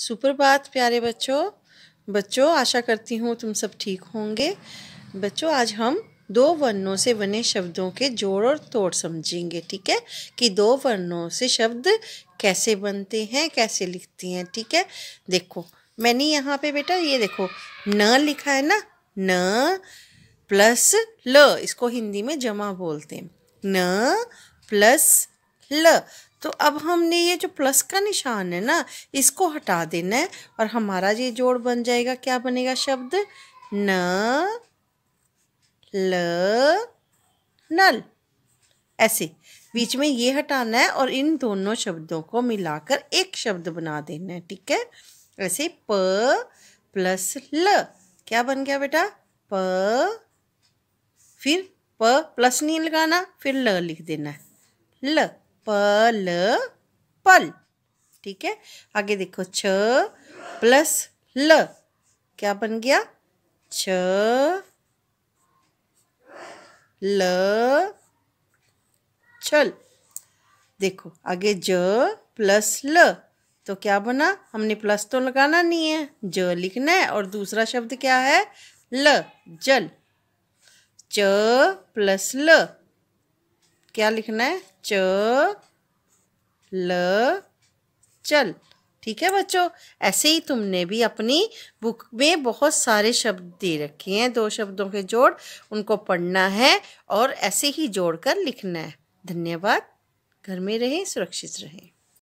super बात प्यारे बच्चों बच्चों आशा करती हूँ तुम सब ठीक होंगे बच्चों आज हम दो वर्णों से बने शब्दों के जोड़ और तोड़ समझेंगे ठीक है कि दो वर्णों से शब्द कैसे बनते हैं कैसे लिखती हैं ठीक है देखो मैंने यहाँ पे बेटा ये देखो न लिखा है ना न प्लस ल इसको हिंदी में जमा बोलते हैं न प्लस ल तो अब हमने ये जो प्लस का निशान है ना इसको हटा देना है और हमारा ये जोड़ बन जाएगा क्या बनेगा शब्द न ल नल ऐसे बीच में ये हटाना है और इन दोनों शब्दों को मिलाकर एक शब्द बना देना है ठीक है ऐसे प प्लस ल क्या बन गया बेटा प फिर प प्लस नहीं लगाना फिर ल लिख देना है ल पल पल ठीक है आगे देखो छ प्लस ल क्या बन गया छ ल छल देखो आगे ज प्लस ल तो क्या बना हमने प्लस तो लगाना नहीं है ज लिखना है और दूसरा शब्द क्या है ल जल च प्लस ल क्या लिखना है च ल चल ठीक है बच्चों ऐसे ही तुमने भी अपनी बुक में बहुत सारे शब्द दे रखे हैं दो शब्दों के जोड़ उनको पढ़ना है और ऐसे ही जोड़कर लिखना है धन्यवाद घर में रहें सुरक्षित रहें